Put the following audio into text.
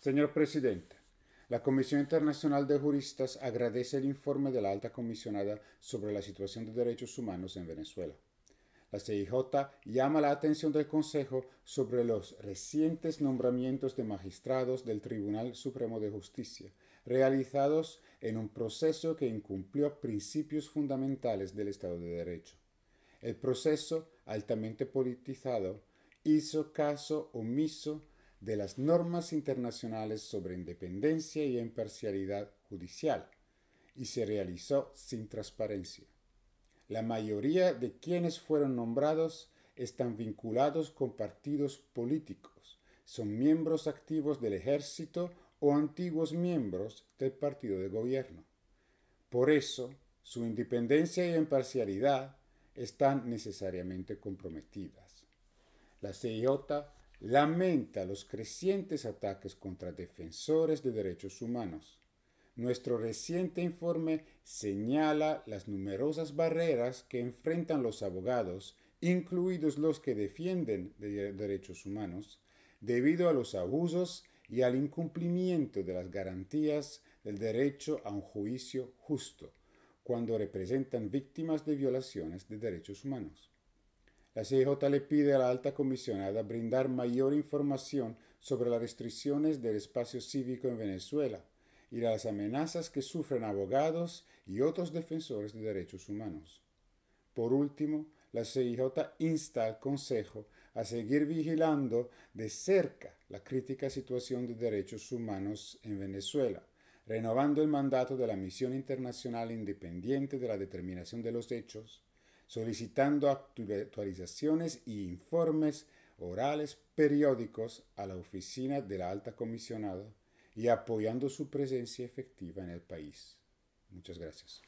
Señor presidente, la Comisión Internacional de Juristas agradece el informe de la alta comisionada sobre la situación de derechos humanos en Venezuela. La CIJ llama la atención del Consejo sobre los recientes nombramientos de magistrados del Tribunal Supremo de Justicia, realizados en un proceso que incumplió principios fundamentales del Estado de Derecho. El proceso, altamente politizado, hizo caso omiso de las normas internacionales sobre independencia y imparcialidad judicial y se realizó sin transparencia. La mayoría de quienes fueron nombrados están vinculados con partidos políticos, son miembros activos del ejército o antiguos miembros del partido de gobierno. Por eso, su independencia y imparcialidad están necesariamente comprometidas. La CIJ lamenta los crecientes ataques contra defensores de derechos humanos. Nuestro reciente informe señala las numerosas barreras que enfrentan los abogados, incluidos los que defienden derechos humanos, debido a los abusos y al incumplimiento de las garantías del derecho a un juicio justo, cuando representan víctimas de violaciones de derechos humanos. La CIJ le pide a la alta comisionada brindar mayor información sobre las restricciones del espacio cívico en Venezuela y las amenazas que sufren abogados y otros defensores de derechos humanos. Por último, la CIJ insta al Consejo a seguir vigilando de cerca la crítica situación de derechos humanos en Venezuela, renovando el mandato de la Misión Internacional Independiente de la Determinación de los Hechos solicitando actualizaciones y informes orales periódicos a la oficina de la alta comisionada y apoyando su presencia efectiva en el país. Muchas gracias.